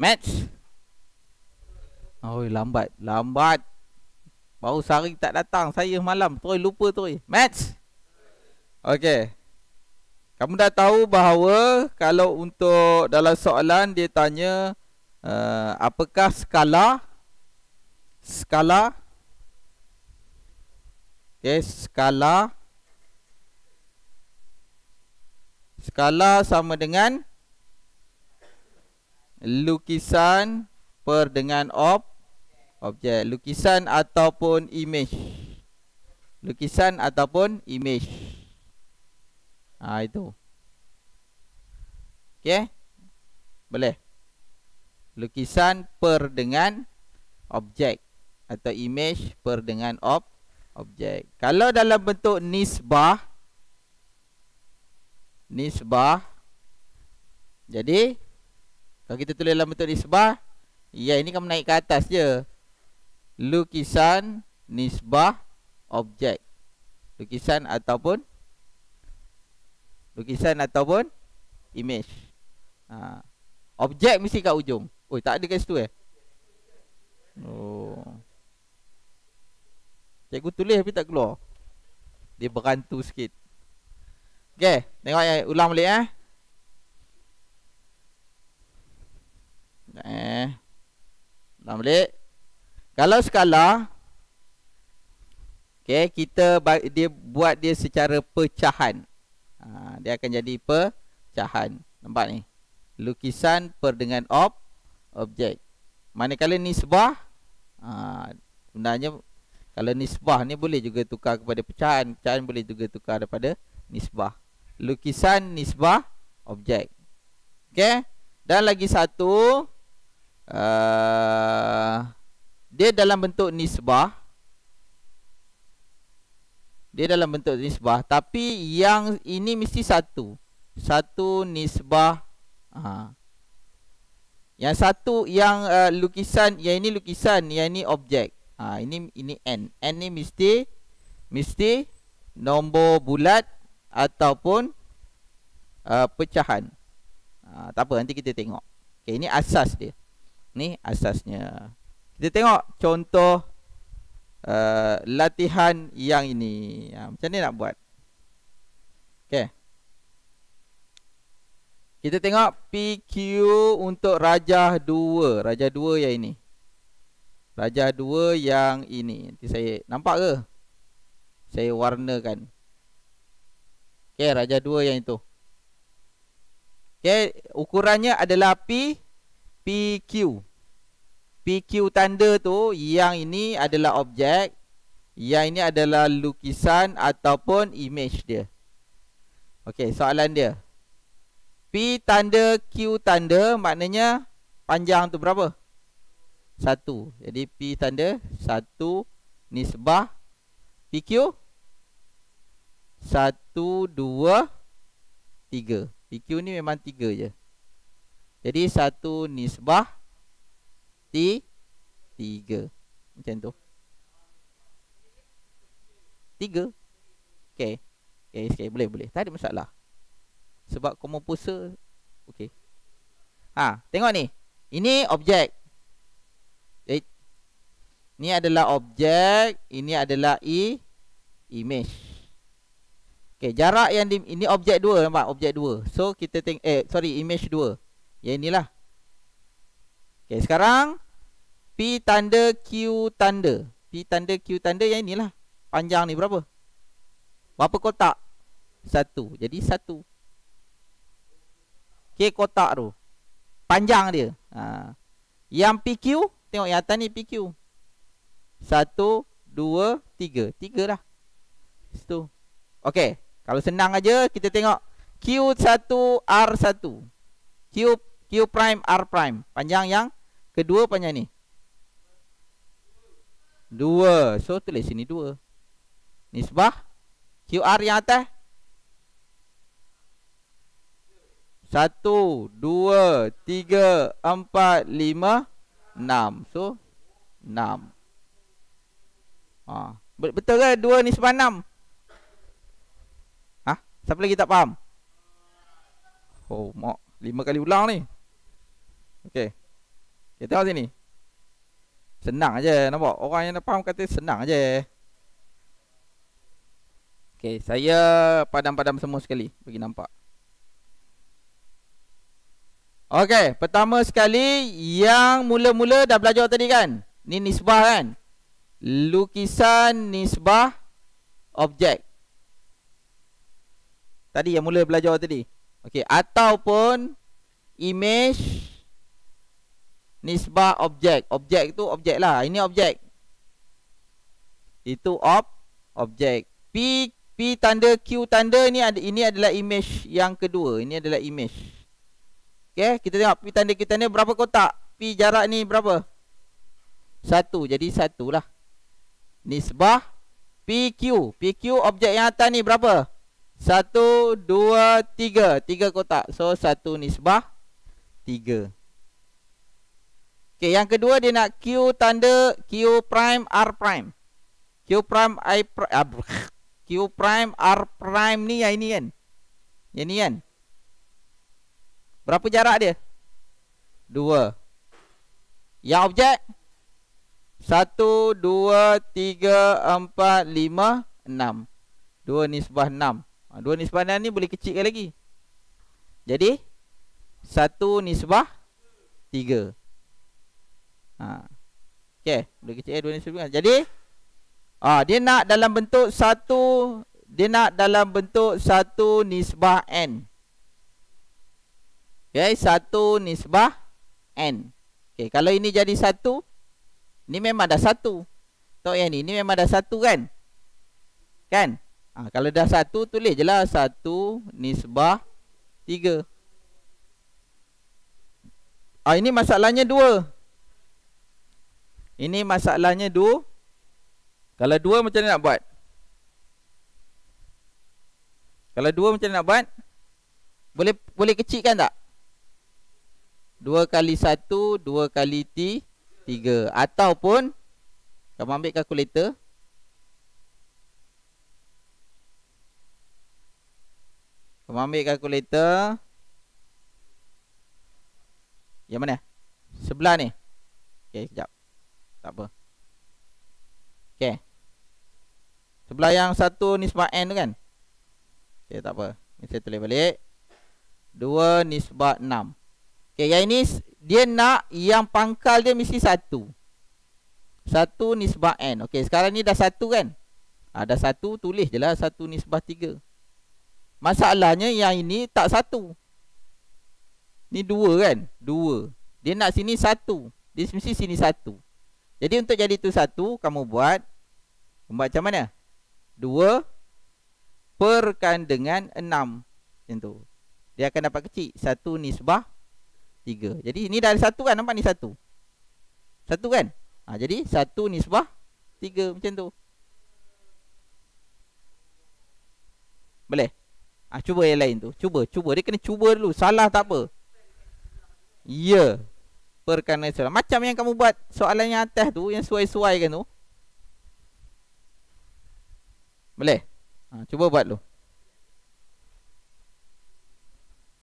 Match Oh lambat Lambat Baru sehari tak datang Saya malam Terus lupa terus Match Okay Kamu dah tahu bahawa Kalau untuk dalam soalan Dia tanya uh, Apakah skala Skala Okay Skala Skala sama dengan lukisan per dengan ob objek lukisan ataupun image lukisan ataupun image ha itu okey boleh lukisan per dengan objek atau image per dengan ob objek kalau dalam bentuk nisbah nisbah jadi kalau kita tulis dalam bentuk nisbah Ya ini kan menaik ke atas je Lukisan nisbah objek Lukisan ataupun Lukisan ataupun image ha. Objek mesti kat ujung Oh tak ada kat situ eh Oh Cikgu tulis tapi tak keluar Dia berantu sikit Okay, tengok yang ulang balik eh. Eh. Dalam balik. Kalau skala okey kita dia buat dia secara pecahan. Ha, dia akan jadi pecahan. Nampak ni. Lukisan per dengan ob objek. Manakala nisbah ha, sebenarnya kalau nisbah ni boleh juga tukar kepada pecahan, pecahan boleh juga tukar daripada nisbah. Lukisan nisbah objek. Okey. Dan lagi satu, Uh, dia dalam bentuk nisbah dia dalam bentuk nisbah tapi yang ini mesti satu satu nisbah ha. yang satu yang uh, lukisan yang ini lukisan yang ini objek ha, ini ini n n ni mesti mesti nombor bulat ataupun uh, pecahan ha, tak apa nanti kita tengok okay, ini asas dia ni asasnya kita tengok contoh uh, latihan yang ini ha, macam ni nak buat okey kita tengok PQ untuk rajah 2 rajah 2 yang ini rajah 2 yang ini nanti saya nampak ke saya warnakan okey rajah 2 yang itu okey ukurannya adalah P PQ. PQ tanda tu yang ini adalah objek, yang ini adalah lukisan ataupun image dia. Okey, soalan dia. P tanda Q tanda maknanya panjang tu berapa? Satu. Jadi P tanda satu nisbah PQ satu dua tiga. PQ ni memang tiga je. Jadi satu nisbah T Tiga Macam tu Tiga Okay Okay okay boleh boleh Tak ada masalah Sebab komoposa Okay Ha tengok ni Ini objek Eh Ni adalah objek Ini adalah I Image Okay jarak yang di, Ini objek dua nampak Objek dua So kita tengok Eh sorry image dua yang inilah Okay sekarang P tanda Q tanda P tanda Q tanda yang inilah Panjang ni berapa? Berapa kotak? Satu Jadi satu K kotak tu Panjang dia ha. Yang PQ Tengok yang atas ni PQ Satu Dua Tiga Tiga lah Situ Okey Kalau senang aja Kita tengok Q1 R1 q satu r satu. q prime R prime Panjang yang kedua panjang ni Dua, So tulis sini dua. Nisbah QR yang atas Satu, dua, tiga, empat, lima, enam, So enam. ha. Betul ke 2 nisbah enam. Ha? Siapa lagi tak faham? Oh, mak 5 kali ulang ni Okey. Okey, tengok sini. Senang aje nampak. Orang yang faham kata senang aje. Okey, saya padam-padam semua sekali bagi nampak. Okey, pertama sekali yang mula-mula dah belajar tadi kan? Ni nisbah kan? Lukisan nisbah objek. Tadi yang mula belajar tadi. Okey, ataupun image Nisbah objek Objek tu objek lah Ini objek Itu ob Objek P P tanda Q tanda ni ada, Ini adalah image yang kedua Ini adalah image Okay Kita tengok P tanda Q tanda berapa kotak P jarak ni berapa Satu Jadi satu lah Nisbah p q p q objek yang atas ni berapa Satu Dua Tiga Tiga kotak So satu nisbah Tiga Okey, yang kedua dia nak Q tanda Q prime R prime. Q prime I prime. Ah, uh, Q prime R prime ni yang ini kan. Yang ni kan. Berapa jarak dia? Dua. Yang objek? Satu, dua, tiga, empat, lima, enam. Dua nisbah enam. Ah, dua nisbah enam ni boleh kecilkan lagi. Jadi, satu nisbah tiga. Tiga ha. Okey, boleh kecil eh, dua ni sebenarnya. Jadi ah ha, dia nak dalam bentuk satu dia nak dalam bentuk satu nisbah n. Okey, satu nisbah n. Okey, kalau ini jadi satu ni memang dah satu. Tok yang ni ni memang dah satu kan? Kan? Ha, kalau dah satu tulis je lah Satu nisbah Tiga ha, Ini masalahnya dua ini masalahnya du Kalau dua macam mana nak buat? Kalau dua macam mana nak buat? Boleh boleh kecilkan tak? Dua kali satu, dua kali t, tiga Ataupun Kamu ambil kalkulator Kamu ambil kalkulator Yang mana? Sebelah ni Okay, sekejap tak apa Okay Sebelah yang satu nisbah N tu kan Okay tak apa Ini saya tulis balik 2 nisbah 6 Okay yang ini Dia nak yang pangkal dia mesti satu Satu nisbah N Okay sekarang ni dah satu kan Ada ha, satu tulis je lah Satu nisbah 3 Masalahnya yang ini tak satu Ni dua kan Dua Dia nak sini satu Dia mesti sini satu jadi untuk jadi tu satu kamu buat Membaca mana? Dua Perkan dengan enam Macam tu Dia akan dapat kecil Satu nisbah Tiga Jadi ini dari satu kan nampak ni satu Satu kan? Ha, jadi satu nisbah Tiga macam tu Boleh? Ah, cuba yang lain tu Cuba, cuba Dia kena cuba dulu Salah tak apa Ya yeah perkara soalan macam yang kamu buat soalan yang atas tu yang suai-suai kan tu boleh ha, cuba buat dulu